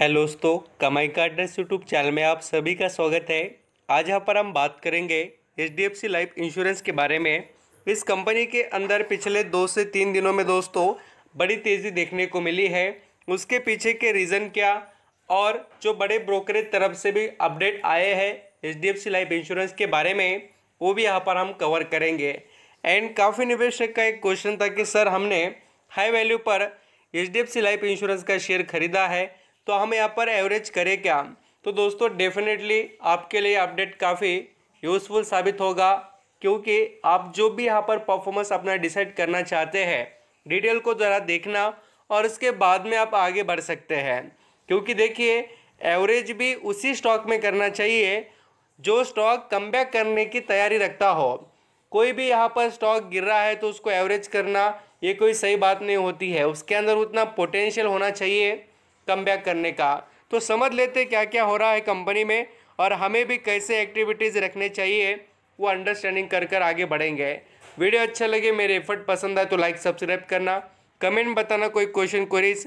hello दोस्तों कमाई का एड्रेस यूट्यूब चैनल में आप सभी का स्वागत है आज यहाँ पर हम बात करेंगे एच डी लाइफ इंश्योरेंस के बारे में इस कंपनी के अंदर पिछले दो से तीन दिनों में दोस्तों बड़ी तेज़ी देखने को मिली है उसके पीछे के रीज़न क्या और जो बड़े ब्रोकरेज तरफ से भी अपडेट आए हैं एच लाइफ इंश्योरेंस के बारे में वो भी यहाँ पर हम कवर करेंगे एंड काफ़ी निवेशक का एक क्वेश्चन था कि सर हमने हाई वैल्यू पर एच लाइफ इंश्योरेंस का शेयर खरीदा है तो हम यहाँ पर एवरेज करें क्या तो दोस्तों डेफिनेटली आपके लिए अपडेट काफ़ी यूज़फुल साबित होगा क्योंकि आप जो भी यहाँ पर परफॉर्मेंस अपना डिसाइड करना चाहते हैं डिटेल को ज़रा देखना और उसके बाद में आप आगे बढ़ सकते हैं क्योंकि देखिए एवरेज भी उसी स्टॉक में करना चाहिए जो स्टॉक कम करने की तैयारी रखता हो कोई भी यहाँ पर स्टॉक गिर रहा है तो उसको एवरेज करना ये कोई सही बात नहीं होती है उसके अंदर उतना पोटेंशियल होना चाहिए कम करने का तो समझ लेते क्या क्या हो रहा है कंपनी में और हमें भी कैसे एक्टिविटीज़ रखने चाहिए वो अंडरस्टैंडिंग कर कर आगे बढ़ेंगे वीडियो अच्छा लगे मेरे एफर्ट पसंद आए तो लाइक सब्सक्राइब करना कमेंट बताना कोई क्वेश्चन क्वेरीज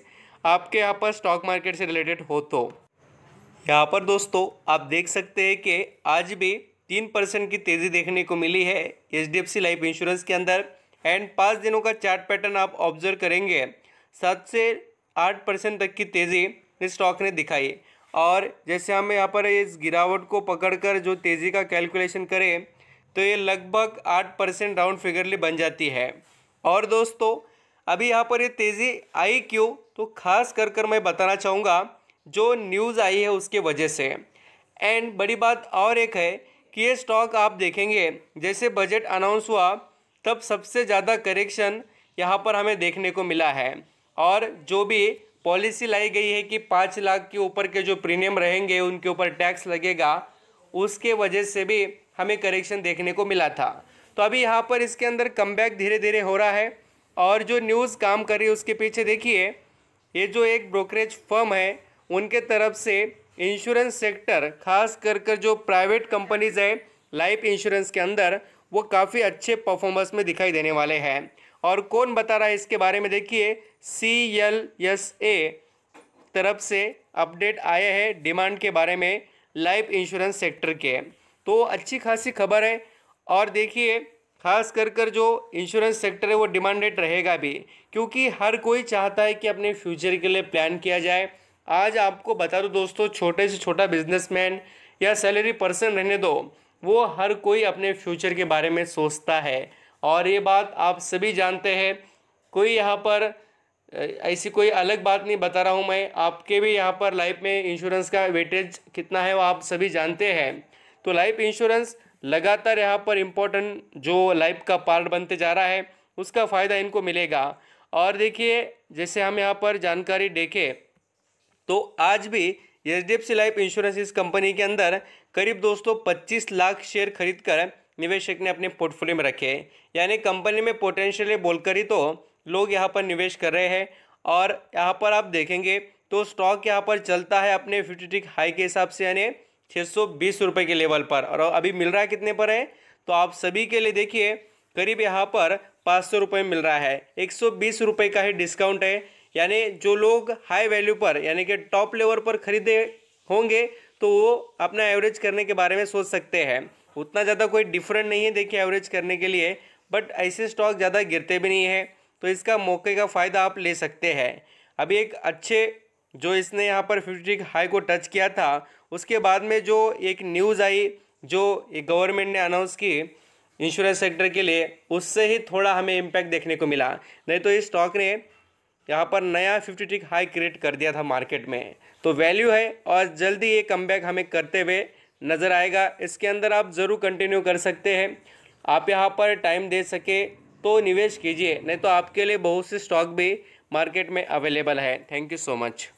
आपके यहाँ पर स्टॉक मार्केट से रिलेटेड हो तो यहाँ पर दोस्तों आप देख सकते हैं कि आज भी तीन परसेंट की तेज़ी देखने को मिली है एच लाइफ इंश्योरेंस के अंदर एंड पाँच दिनों का चार्ट पैटर्न आप ऑब्जर्व करेंगे सात से आठ परसेंट तक की तेज़ी इस स्टॉक ने दिखाई और जैसे हम यहाँ पर इस गिरावट को पकड़कर जो तेज़ी का कैलकुलेशन करें तो ये लगभग आठ परसेंट राउंड फिगरली बन जाती है और दोस्तों अभी यहाँ पर ये तेज़ी आई क्यों तो खास कर कर मैं बताना चाहूँगा जो न्यूज़ आई है उसके वजह से एंड बड़ी बात और एक है कि ये स्टॉक आप देखेंगे जैसे बजट अनाउंस हुआ तब सबसे ज़्यादा करेक्शन यहाँ पर हमें देखने को मिला है और जो भी पॉलिसी लाई गई है कि पाँच लाख के ऊपर के जो प्रीमियम रहेंगे उनके ऊपर टैक्स लगेगा उसके वजह से भी हमें करेक्शन देखने को मिला था तो अभी यहाँ पर इसके अंदर कम धीरे धीरे हो रहा है और जो न्यूज़ काम कर रही है उसके पीछे देखिए ये जो एक ब्रोकरेज फर्म है उनके तरफ से इंश्योरेंस सेक्टर खास कर कर जो प्राइवेट कंपनीज है लाइफ इंश्योरेंस के अंदर वो काफ़ी अच्छे परफॉर्मेंस में दिखाई देने वाले हैं और कौन बता रहा है इसके बारे में देखिए सी एल एस ए तरफ से अपडेट आया है डिमांड के बारे में लाइफ इंश्योरेंस सेक्टर के तो अच्छी खासी खबर है और देखिए खास कर कर जो इंश्योरेंस सेक्टर है वो डिमांडेड रहेगा भी क्योंकि हर कोई चाहता है कि अपने फ्यूचर के लिए प्लान किया जाए आज आपको बता दो दोस्तों छोटे से छोटा बिजनेसमैन या सैलरी पर्सन रहने दो वो हर कोई अपने फ्यूचर के बारे में सोचता है और ये बात आप सभी जानते हैं कोई यहाँ पर ऐसी कोई अलग बात नहीं बता रहा हूँ मैं आपके भी यहाँ पर लाइफ में इंश्योरेंस का वेटेज कितना है वो आप सभी जानते हैं तो लाइफ इंश्योरेंस लगातार यहाँ पर इम्पोर्टेंट जो लाइफ का पार्ट बनते जा रहा है उसका फ़ायदा इनको मिलेगा और देखिए जैसे हम यहाँ पर जानकारी देखें तो आज भी H D F C life insurance इस कंपनी के अंदर करीब दोस्तों 25 लाख शेयर खरीदकर निवेशक ने अपने पोर्टफोलियो में रखे यानी कंपनी में पोटेंशियली बोलकर ही तो लोग यहाँ पर निवेश कर रहे हैं और यहाँ पर आप देखेंगे तो स्टॉक यहाँ पर चलता है अपने फ्यूटिटिक हाई के हिसाब से यानी छः सौ बीस रुपये के लेवल पर और अभी मिल रहा है कितने पर है तो आप सभी के लिए देखिए करीब यहाँ पर पाँच सौ रुपये मिल रहा है एक सौ बीस रुपये का ही डिस्काउंट है यानी जो लोग हाई वैल्यू पर यानी कि टॉप लेवल पर खरीदे होंगे तो वो अपना एवरेज करने के बारे में सोच सकते हैं उतना ज़्यादा कोई डिफरेंट नहीं है देखिए एवरेज करने के लिए बट ऐसे स्टॉक ज़्यादा गिरते भी नहीं है तो इसका मौके का फ़ायदा आप ले सकते हैं अभी एक अच्छे जो इसने यहाँ पर फिफ्टी हाई को टच किया था उसके बाद में जो एक न्यूज़ आई जो गवर्नमेंट ने अनाउंस की इंश्योरेंस सेक्टर के लिए उससे ही थोड़ा हमें इम्पैक्ट देखने को मिला नहीं तो इस स्टॉक ने यहाँ पर नया फिफ्टी टिक हाई क्रिएट कर दिया था मार्केट में तो वैल्यू है और जल्दी ये कम हमें करते हुए नज़र आएगा इसके अंदर आप ज़रूर कंटिन्यू कर सकते हैं आप यहाँ पर टाइम दे सके तो निवेश कीजिए नहीं तो आपके लिए बहुत से स्टॉक भी मार्केट में अवेलेबल है थैंक यू सो मच